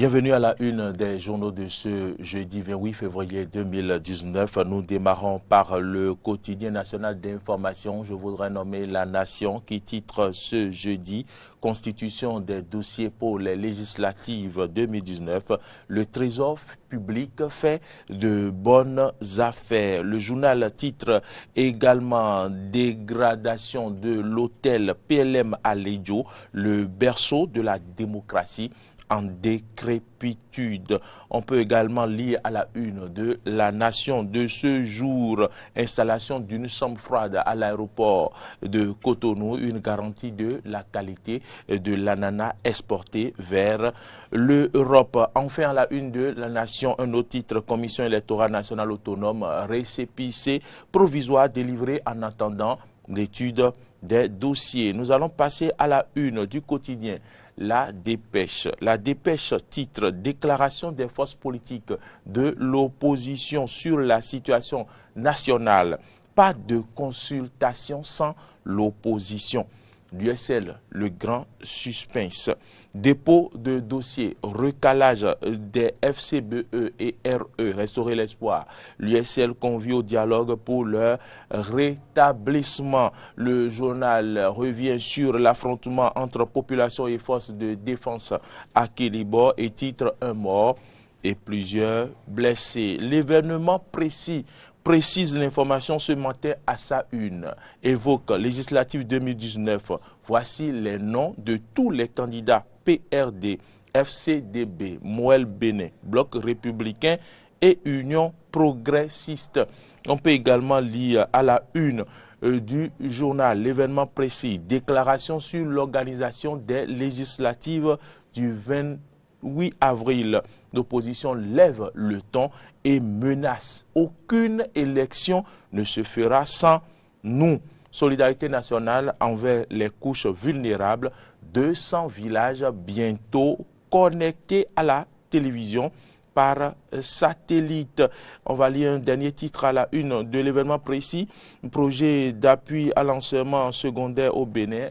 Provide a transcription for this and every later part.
Bienvenue à la une des journaux de ce jeudi 28 février 2019. Nous démarrons par le quotidien national d'information, je voudrais nommer La Nation, qui titre ce jeudi Constitution des dossiers pour les législatives 2019. Le Trésor public fait de bonnes affaires. Le journal titre également Dégradation de l'hôtel PLM à le berceau de la démocratie en décrépitude. On peut également lire à la une de la nation de ce jour, installation d'une chambre froide à l'aéroport de Cotonou, une garantie de la qualité de l'ananas exporté vers l'Europe. Enfin, à la une de la nation, un autre titre, Commission électorale nationale autonome, récépissé provisoire délivré en attendant l'étude des dossiers. Nous allons passer à la une du quotidien la dépêche. La dépêche titre Déclaration des forces politiques de l'opposition sur la situation nationale. Pas de consultation sans l'opposition l'USL, le grand suspense. Dépôt de dossier, recalage des FCBE et RE, restaurer l'espoir. L'USL convie au dialogue pour leur rétablissement. Le journal revient sur l'affrontement entre population et forces de défense à Kilibor et titre un mort et plusieurs blessés. L'événement précis précise l'information ce matin à sa une. Évoque législative 2019. Voici les noms de tous les candidats PRD, FCDB, Moël Bénet, Bloc républicain et Union progressiste. On peut également lire à la une euh, du journal l'événement précis, déclaration sur l'organisation des législatives du 28 avril d'opposition lève le ton et menace. Aucune élection ne se fera sans nous. Solidarité nationale envers les couches vulnérables, 200 villages bientôt connectés à la télévision par satellite. On va lire un dernier titre à la une de l'événement précis, projet d'appui à lancement secondaire au Bénin.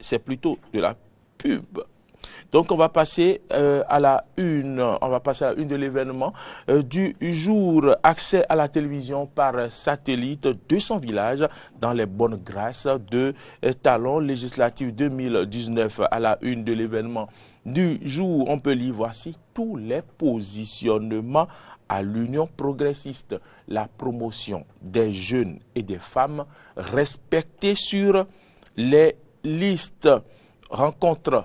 C'est plutôt de la pub. Donc on va passer euh, à la une, on va passer à une de l'événement euh, du jour accès à la télévision par satellite 200 villages dans les bonnes grâces de talons. Talon législatif 2019 à la une de l'événement du jour, on peut lire voici tous les positionnements à l'Union progressiste, la promotion des jeunes et des femmes respectées sur les listes rencontres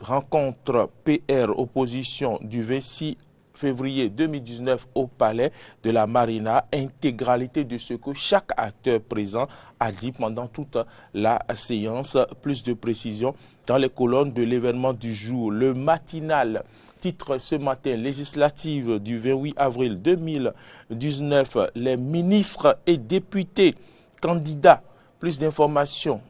rencontre PR opposition du 26 février 2019 au palais de la Marina, intégralité de ce que chaque acteur présent a dit pendant toute la séance. Plus de précision dans les colonnes de l'événement du jour. Le matinal titre ce matin législative du 28 avril 2019. Les ministres et députés candidats. Plus d'informations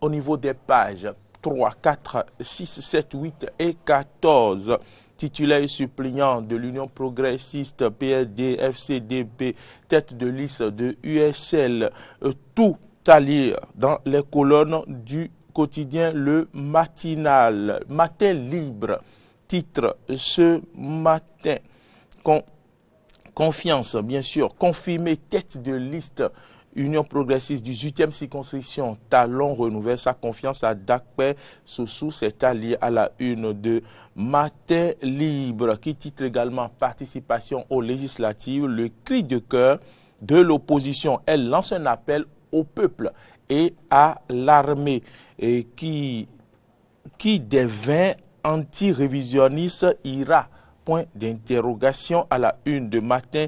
au niveau des pages 3, 4, 6, 7, 8 et 14 titulaire et suppléant de l'Union progressiste PSD, FCDB, tête de liste de USL, euh, tout à lire dans les colonnes du quotidien Le Matinal, Matin Libre, titre ce matin. confiance, bien sûr, confirmé tête de liste Union progressiste du 8e circonscription, Talon renouvelle sa confiance à Dakwe Soussou, c'est allié à la une de Matin Libre, qui titre également Participation aux législatives, le cri de cœur de l'opposition. Elle lance un appel au peuple et à l'armée qui, qui devint anti-révisionniste ira. Point d'interrogation à la une de Matin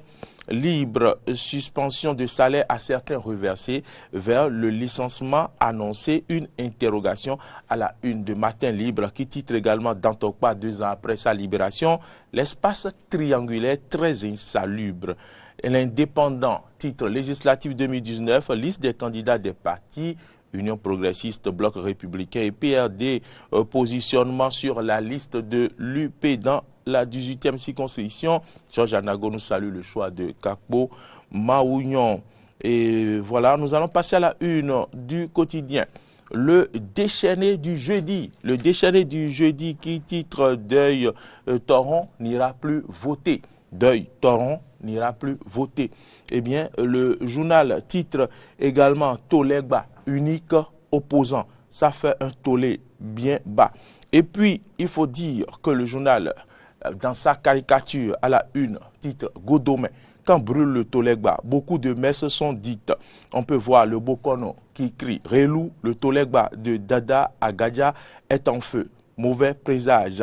libre, suspension de salaire à certains reversés vers le licenciement annoncé, une interrogation à la une de Matin Libre qui titre également pas deux ans après sa libération, l'espace triangulaire très insalubre. L'indépendant, titre législatif 2019, liste des candidats des partis, Union progressiste, Bloc républicain et PRD, euh, positionnement sur la liste de l'UP dans la 18e circonscription. Georges Anago nous salue le choix de Kakbo Maouignon. Et voilà, nous allons passer à la une du quotidien. Le déchaîné du jeudi, le déchaîné du jeudi qui titre Deuil euh, Toron n'ira plus voter. Deuil Toron n'ira plus voter. Eh bien, le journal titre également bas », unique opposant. Ça fait un tollé bien bas. Et puis, il faut dire que le journal euh, dans sa caricature à la une, titre Godome, quand brûle le Tolegba, beaucoup de messes sont dites. On peut voir le Bokono qui crie Relou, le Tolegba de Dada à Gadja est en feu. Mauvais présage.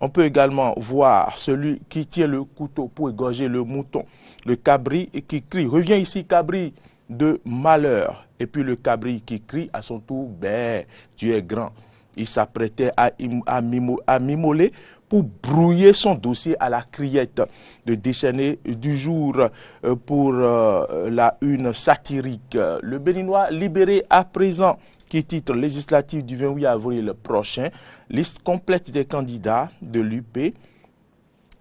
On peut également voir celui qui tient le couteau pour égorger le mouton. Le cabri qui crie Reviens ici, cabri de malheur. Et puis le cabri qui crie à son tour Ben, tu es grand. Il s'apprêtait à, à, à, mimoler pour brouiller son dossier à la criette de déchaîner du jour euh, pour euh, la une satirique. Le Béninois libéré à présent qui titre législatif du 28 avril prochain, liste complète des candidats de l'UP,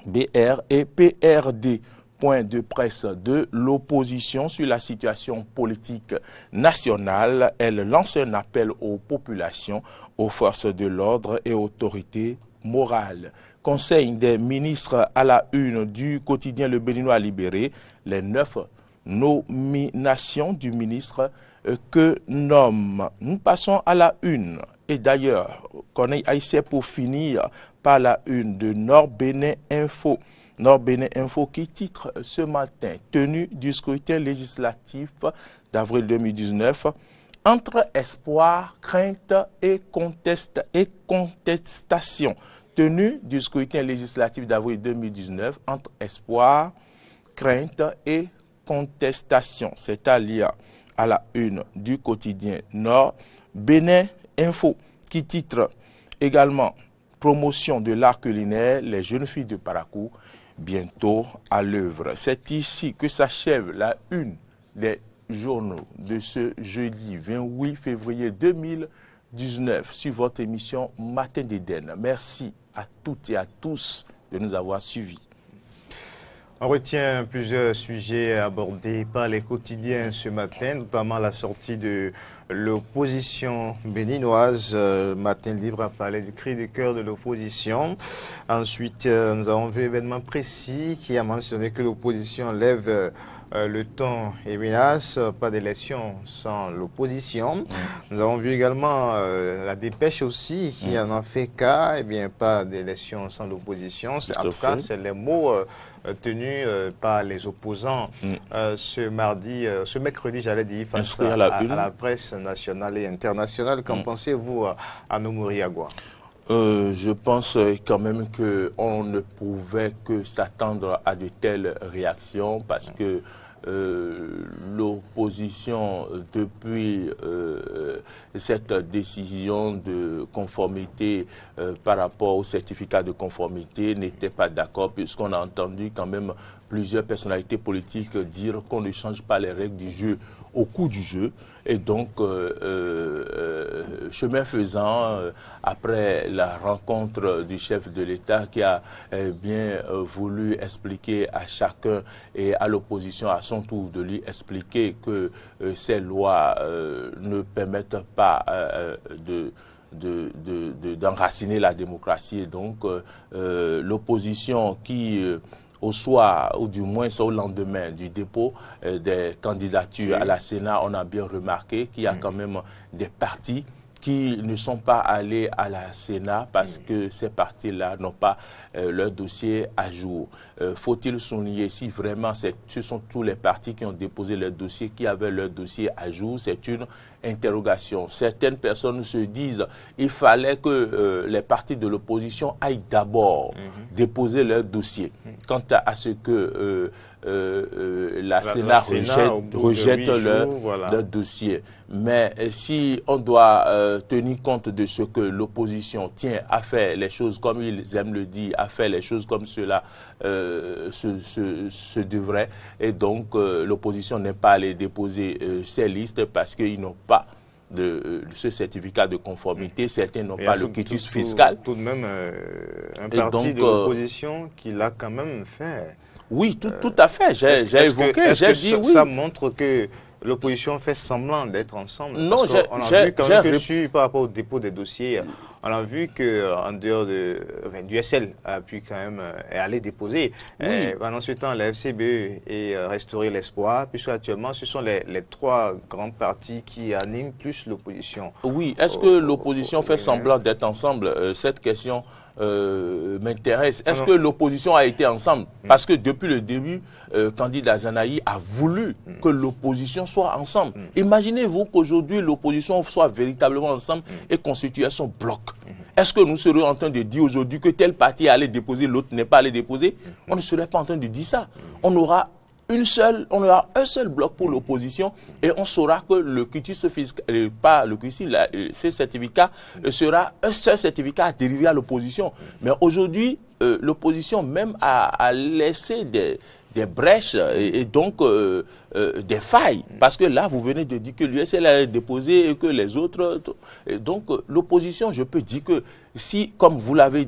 BR et PRD point de presse de l'opposition sur la situation politique nationale. Elle lance un appel aux populations, aux forces de l'ordre et autorités morale. Conseil des ministres à la une du quotidien Le Béninois Libéré, les neuf nominations du ministre euh, que nomme. Nous passons à la une. Et d'ailleurs, Corneille Haïtien pour finir par la une de Nord-Bénin Info. Nord-Bénin Info qui titre ce matin Tenue du scrutin législatif d'avril 2019 entre espoir, crainte et, contestation. Tenue du scrutin législatif d'avril 2019, entre espoir, crainte et contestation, c'est-à-dire à la une du quotidien Nord, Bénin Info, qui titre également Promotion de l'art culinaire, les jeunes filles de Parakou bientôt à l'œuvre. C'est ici que s'achève la une des journaux de ce jeudi 28 février 2019 sur votre émission Matin d'Éden. Merci à toutes et à tous de nous avoir suivis. On retient plusieurs sujets abordés par les quotidiens ce matin, notamment la sortie de l'opposition béninoise. Euh, matin Libre a parlé du cri du cœur de l'opposition. Ensuite, euh, nous avons vu l'événement précis qui a mentionné que l'opposition lève... Euh, euh, le temps est menace, pas d'élection sans l'opposition. Mm. Nous avons vu également euh, la dépêche aussi qui mm. en a fait cas, et eh bien pas d'élection sans l'opposition. En tout cas, c'est les mots euh, tenus par les opposants mm. ce mardi, ce mercredi, j'allais dire, face à, la, presse nationale et internationale. Qu'en pensez-vous à, à Agua euh, je pense euh, quand même qu'on ne pouvait que s'attendre à de telles réactions parce que euh, l'opposition depuis cette décision de conformité par rapport au certificat de conformité n'était pas d'accord puisqu'on a entendu quand même plusieurs personnalités politiques dire qu'on ne change pas les règles du jeu au coup du jeu. Et donc, euh, euh, chemin faisant, euh, après la rencontre du chef de l'État qui a bien voulu expliquer à chacun et à l'opposition à son tour de lui expliquer que ces lois ne permettent pas de d'enraciner la démocratie. Et donc, l'opposition qui au soir, ou du moins au lendemain du dépôt euh, des candidatures à la Sénat, on a bien remarqué qu'il y a mm. quand même des partis qui ne sont pas allés à la Sénat parce mm. que ces partis-là n'ont pas euh, leur dossier à jour. Euh, faut-il souligner si vraiment ce sont tous les partis qui ont déposé leur dossier, qui avaient leur dossier à jour C'est une interrogation. Certaines personnes se disent il fallait que euh, les partis de l'opposition aillent d'abord mm-hmm. déposer leur dossier. Mm. Quant à ce que euh, euh, la, Sénat rejette, le leur, dossier. Mais euh, si on doit tenir compte de ce que l'opposition tient à faire les choses comme ils aiment le dire, à faire les choses comme cela se, devrait, et donc l'opposition n'est pas allée déposer ces listes parce qu'ils n'ont pas de ce certificat de conformité. Certains n'ont pas le quitus fiscal. Tout, tout, de même, un parti de l'opposition qui l'a quand même fait. Oui, tout, à fait. J'ai évoqué, j'ai dit ça, oui. Ça montre que l'opposition fait semblant d'être ensemble. Non, j'ai vu quand même que par rapport au dépôt des dossiers alors, a vu qu'en euh, dehors de, du SL a pu quand même euh, aller déposer. Oui. Euh, pendant ce temps, la FCBE et Restaurer l'Espoir, puisque actuellement, ce sont les, trois grands partis qui animent plus l'opposition. Oui, est-ce que l'opposition fait semblant d'être ensemble Cette question m'intéresse. Ah est-ce que l'opposition a été ensemble hmm. Parce que depuis le début, euh, Candida Zanaï a voulu hmm. que l'opposition soit ensemble. Hmm. Imaginez-vous qu'aujourd'hui l'opposition soit véritablement ensemble et constitue son bloc. Est-ce que nous serions en train de dire aujourd'hui que tel parti allait déposer, l'autre n'est pas allé déposer mm-hmm. On ne serait pas en train de dire ça. On aura une seule, on aura un seul bloc pour mm-hmm. l'opposition et on saura que le quitus fiscal, euh, pas le euh, ce certificat euh, mm-hmm. sera un seul certificat à dérivé à l'opposition. Mais aujourd'hui, l'opposition même a laissé des, des brèches et, donc euh, euh, des failles. Mm. Parce que là, vous venez de dire que l'USL a déposé et que les autres... donc euh, l'opposition, je peux dire que si, comme vous l'avez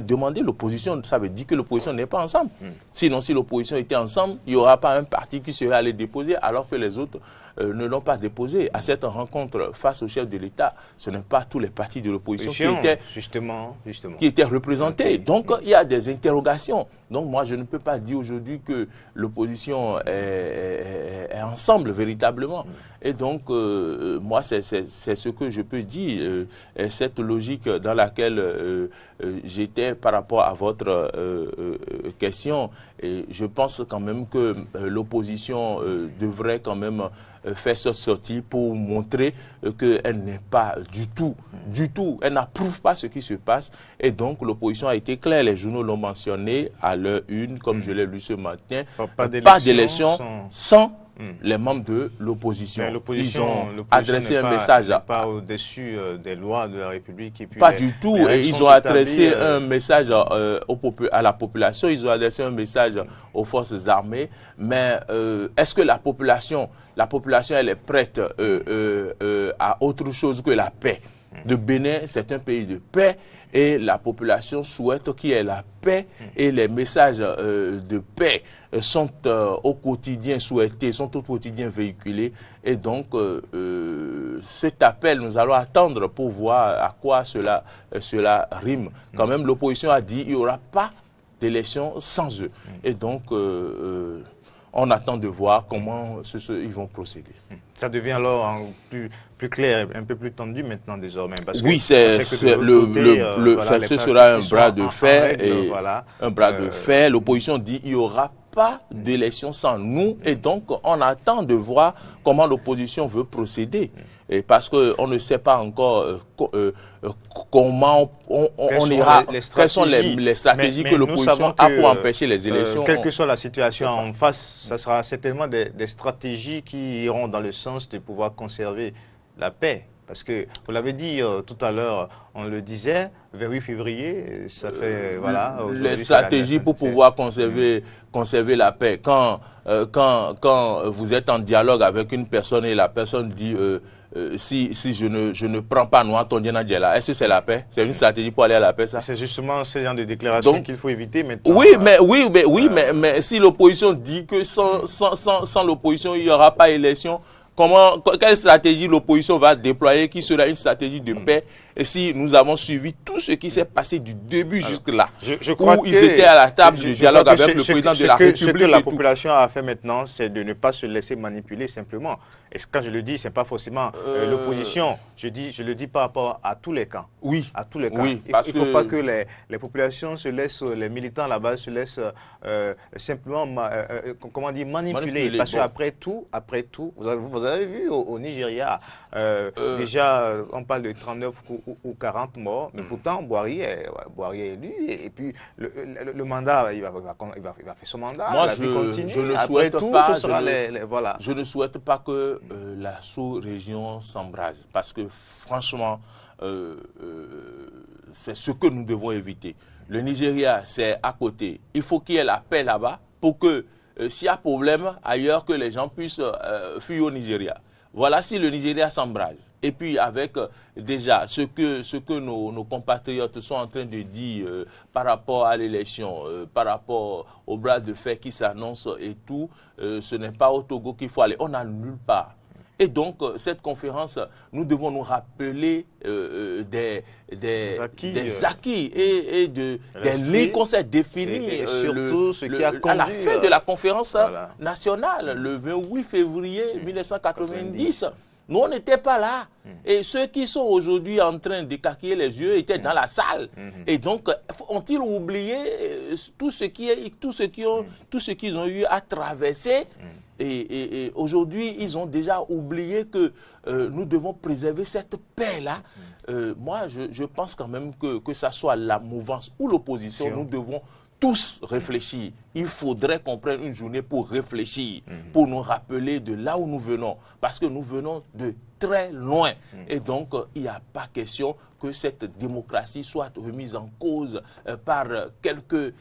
demandé, l'opposition, ça veut dire que l'opposition n'est pas ensemble. Hmm. Sinon, si l'opposition était ensemble, il n'y aura pas un parti qui serait allé déposer alors que les autres euh, ne l'ont pas déposé. À cette rencontre face au chef de l'État, ce n'est pas tous les partis de l'opposition qui étaient, justement, qui étaient représentés. Donc, il y a des interrogations. Donc, moi, je ne peux pas dire aujourd'hui que l'opposition est, ensemble véritablement. Hmm. Et donc, euh, euh, moi, c'est ce que je peux dire. Euh, cette logique dans laquelle j'étais par rapport à votre question, et je pense quand même que l'opposition devrait quand même faire sa sortie pour montrer qu'elle n'est pas du tout, du tout, elle n'approuve pas ce qui se passe. Et donc, l'opposition a été claire. Les journaux l'ont mentionné à l'heure une, comme je l'ai lu ce matin. Pas d'élection sans Hmm. les membres de l'opposition. Ils ont adressé un message. Pas au-dessus euh, des lois de la République. pas du tout. Et ils ont adressé euh, un message euh, à la population. Ils ont adressé un message aux forces armées. Mais est-ce que la population, la population, elle est prête à autre chose que la paix hmm. de Le Bénin, c'est un pays de paix et la population souhaite qu'il y ait la paix et les messages euh, de paix euh, sont euh, au quotidien souhaités, sont au quotidien véhiculés. Et donc, cet appel, nous allons attendre pour voir à quoi cela, cela rime. Quand même, l'opposition a dit qu'il n'y aura pas d'élection sans eux. Et donc, on attend de voir comment ils vont procéder. Ça devient alors hein, plus plus clair, un peu plus tendu maintenant désormais. oui, c'est le, le, euh, ce sera un bras de fer et un bras de fer. L'opposition dit il y aura pas d'élection sans nous et donc on attend de voir comment l'opposition veut procéder. Mm. Et parce qu'on ne sait pas encore euh, euh, comment on, ira, quelles sont les, stratégies que l'opposition a pour empêcher les élections. quelle que soit la situation en face, ça sera certainement des stratégies qui iront dans le sens de pouvoir conserver la paix. Parce que vous l'avez dit euh, tout à l'heure, on le disait, vers 8 février, euh, ça fait... Euh, voilà, les stratégies pour pouvoir conserver, conserver la paix. Quand, quand, quand vous êtes en dialogue avec une personne et la personne dit... si, si je, ne, je ne prends pas Noir Tondiana là, est-ce que c'est la paix C'est une stratégie pour aller à la paix, ça C'est justement ce genre de déclaration qu'il faut éviter Mais Oui, mais, oui, mais, oui, mais, mais, si l'opposition dit que sans, sans, sans, l'opposition, il n'y aura pas élection, Comment, quelle stratégie l'opposition va déployer qui sera une stratégie de paix et si nous avons suivi tout ce qui s'est passé du début jusque-là, je, crois où ils étaient à la table du dialogue avec le président de la République. Ce que la population a fait maintenant, c'est de ne pas se laisser manipuler simplement. Et quand je le dis, ce n'est pas forcément euh, euh, l'opposition. Je, je le dis par rapport à tous les camps. Oui. À tous les camps. il ne faut pas que les, populations se laissent, euh, les militants là-bas se laissent simplement comment manipuler. parce qu'après tout, après tout, vous avez, vu au, Nigeria, déjà, on parle de 39 ou, 40 morts, mais mm. pourtant, Boirier est, élu. Et, puis, le, mandat, il va, il, faire son mandat. Moi, je, continue. je ne souhaite je ne souhaite pas que euh, la sous-région s'embrase. Parce que franchement, euh, euh, c'est ce que nous devons éviter. Le Nigeria, c'est à côté. Il faut qu'il y ait la paix là-bas pour que s'il y a problème ailleurs, que les gens puissent fuir au Nigeria. Voilà si le Nigeria s'embrase. Et puis avec euh, déjà ce que, nos, compatriotes sont en train de dire euh, par rapport à l'élection, euh, par rapport au bras de fer qui s'annonce et tout, ce n'est pas au Togo qu'il faut aller. On n'a nulle part. Et donc, euh, cette conférence, nous devons nous rappeler euh, euh, des, acquis, et, de, des liens qu'on s'est définis surtout ce qui a conduit, à la fin de la conférence nationale, le 28 février 1990. Mm. Nous, on n'était pas là. Mm. Et ceux qui sont aujourd'hui en train de d'écarquiller les yeux étaient mm. dans la salle. Et donc, ont-ils oublié tout ce qui ont, tout ce qu'ils ont eu à traverser et, aujourd'hui, ils ont déjà oublié que euh, nous devons préserver cette paix-là. Euh, moi, je, pense quand même que, que ça soit la mouvance ou l'opposition, nous devons tous réfléchir. Il faudrait qu'on prenne une journée pour réfléchir, mhm. pour nous rappeler de là où nous venons, parce que nous venons de très loin. Mhm. Et donc, euh, il n'y a pas question que cette démocratie soit remise en cause par quelques,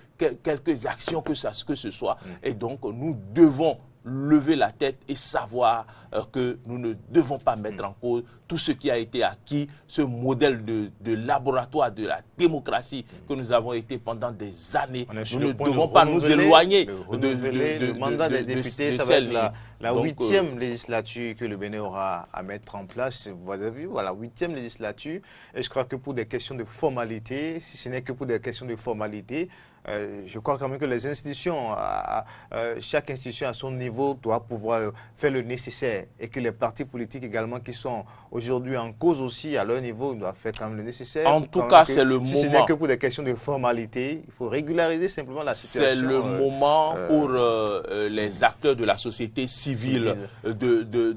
quelques actions que, ça, que ce soit. Mhm. Et donc, nous devons lever la tête et savoir euh, que nous ne devons pas mettre mm. en cause tout ce qui a été acquis, ce modèle de, laboratoire de la démocratie que nous avons été pendant des années. Nous ne devons pas nous éloigner de, de, le mandat des députés. ça la euh, huitième législature que le Bénin aura à mettre en place. Vous avez vu, voilà, huitième législature. Et je crois que pour des questions de formalité, si ce n'est que pour des questions de formalité, euh, je crois quand même que les institutions, à, euh, chaque institution à son niveau doit pouvoir faire le nécessaire et que les partis politiques également qui sont au aujourd'hui en cause aussi à leur niveau. Ils doivent faire quand même le nécessaire. En tout cas, c'est le moment. Si ce n'est que pour des questions de formalité, il faut régulariser simplement la situation. C'est le euh, moment euh, pour euh, les acteurs de la société civile, de, de,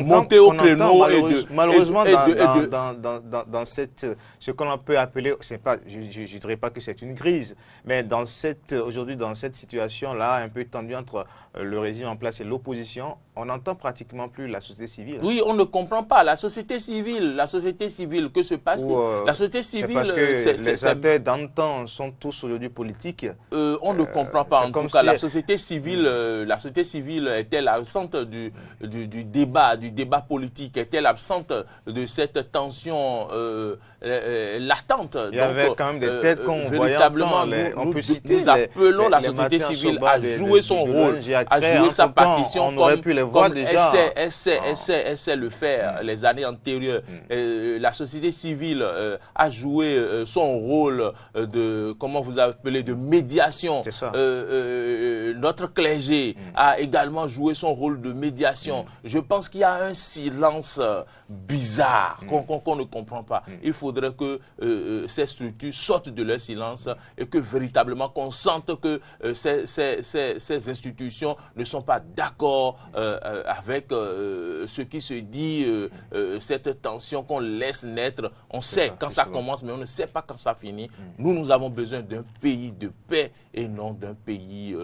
monter au créneau. malheureusement, dans, cette, ce qu'on peut appeler, pas, je ne dirais pas que c'est une crise, mais dans cette aujourd'hui dans cette situation-là, un peu tendue entre le régime en place et l'opposition, on n'entend pratiquement plus la société civile. Oui, on ne comprend pas. La société civile, la société civile, que se passe-t-il euh, La société civile... C'est parce que euh, les acteurs sont tous aujourd'hui politiques. Euh, on ne comprend pas. En tout la société civile, hmm. la société civile est-elle absente du, du, débat, du débat politique Est-elle absente de cette tension euh, euh, l'attente. Il y avait quand même des euh, têtes qu'on voyait. Véritablement, on nous, citer nous appelons la société civile à jouer son rôle, à jouer sa partition. aurait comme, pu les voir déjà. Elle sait, le faire mm. les années antérieures. Mm. la société civile a joué son rôle de, comment vous appelez, de médiation. notre clergé mm. a également joué son rôle de médiation. Je pense qu'il y a un silence bizarre qu'on ne comprend pas. Il faut que euh, euh, ces structures sortent de leur silence et que véritablement qu'on sente que euh, ces, institutions ne sont pas d'accord avec ce qui se dit, cette tension qu'on laisse naître. On sait quand ça commence, mais on ne sait pas quand ça finit. Mm. Nous, nous avons besoin d'un pays de paix et non d'un pays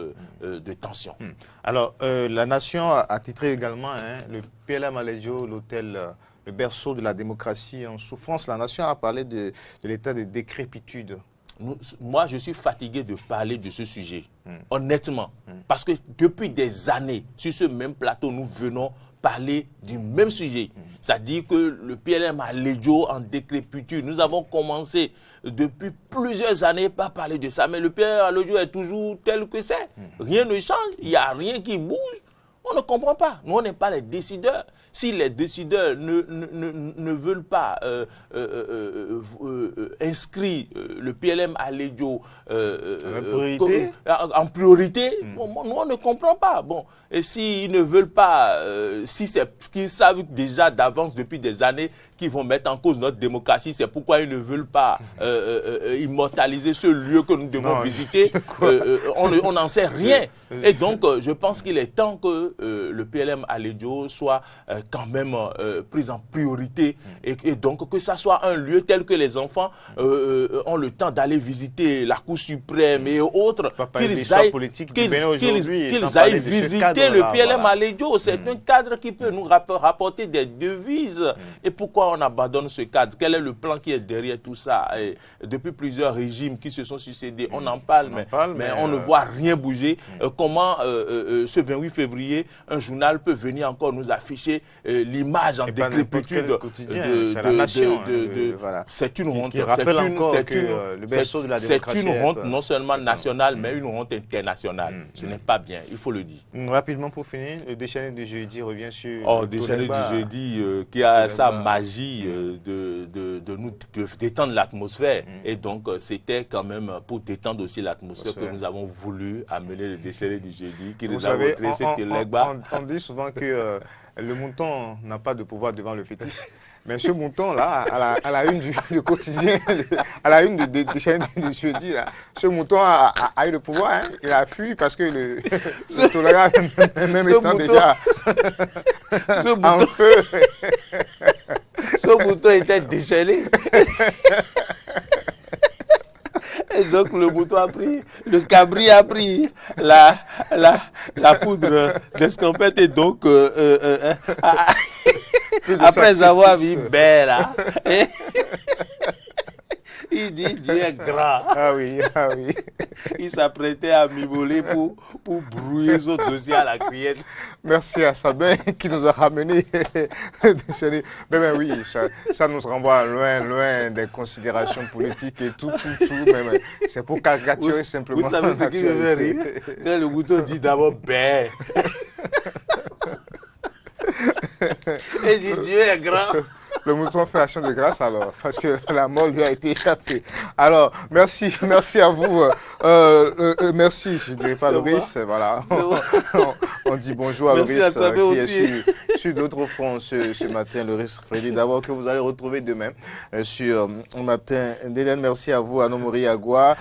mm. de tension. Mm. Alors, la nation a titré également hein, le PLM Maléjo l'hôtel le berceau de la démocratie en souffrance. La nation a parlé de, l'état de décrépitude. moi, je suis fatigué de parler de ce sujet, hmm. honnêtement. Hmm. Parce que depuis des années, sur ce même plateau, nous venons parler du même sujet. Ça hmm. C'est-à-dire que le PLM a l'édio en décrépitude. Nous avons commencé depuis plusieurs années pas parler de ça, mais le PLM a l'édio est toujours tel que c'est. Rien ne change, il n'y a rien qui bouge. On ne comprend pas. Nous, on n'est pas les décideurs si les décideurs ne, veulent pas euh, euh, euh, inscrire le PLM à l'EDIO en priorité, hmm. on ne comprend pas. Bon, et s'ils ne veulent pas, si c'est qu'ils savent déjà d'avance depuis des années qu'ils vont mettre en cause notre démocratie, c'est pourquoi ils ne veulent pas hmm. immortaliser ce lieu que nous devons visiter. on n'en sait rien. Et donc, je pense qu'il est temps que le PLM à l'EDIO soit quand même euh, prise en priorité et, donc que ça soit un lieu tel que les enfants euh, euh, ont le temps d'aller visiter la Cour suprême et autres, qu'ils aillent, aillent visiter le PLM à C'est mm. un cadre qui peut nous rapporter des devises. Mm. Et pourquoi on abandonne ce cadre Quel est le plan qui est derrière tout ça Depuis plusieurs régimes qui se sont succédés, on mm. en parle, mais, on ne euh, voit rien bouger. comment ce 28 février, un journal peut venir encore nous afficher euh, l'image en décrépitude de, C'est une honte. C'est une, honte non seulement nationale, mais mm. une honte internationale. Mm. Ce n'est pas bien, il faut le dire. Mm, rapidement pour finir, le déchaîné du jeudi revient sur... Oh, déchaîné du jeudi euh, qui a sa magie euh, de, de, nous détendre l'atmosphère. Et donc, c'était quand même pour détendre aussi l'atmosphère que nous avons voulu amener le déchaîné du jeudi qui nous a montré ce On dit souvent que le mouton n'a pas de pouvoir devant le fétiche. Mais ce mouton-là, à la, une du, quotidien, à la une de, de, du jeudi, ce mouton a, eu le pouvoir. Hein. Il a fui parce que le, le même étant déjà ce en mouton, feu. ce mouton était déchelé. Et donc le mouton a pris, le cabri a pris, la, la, poudre d'escampette est donc euh, euh, euh, hein. après avoir vu Bella. Hein. Il dit Dieu est grand. Ah oui, ah oui. Il s'apprêtait à mimoler pour, pour brouiller son dossier à la criette. Merci à Sabin qui nous a ramené Mais ben, ben oui, ça, nous renvoie loin, loin des considérations politiques et tout, tout, tout. Ben, c'est pour caricaturer simplement. Vous savez ce qui me fait le bouton dit d'abord ben. Et dit Dieu est grand le mouton fait chambre de grâce alors, parce que la mort lui a été échappée. Alors, merci, merci à vous. Euh, euh, euh, merci, je ne dirais pas Loris, voilà. On, dit bonjour à Loris qui est sur, sur d'autres fronts ce, matin, Loris Frédéric d'abord que vous allez retrouver demain sur Matin Déden, Merci à vous, Anomori Agua.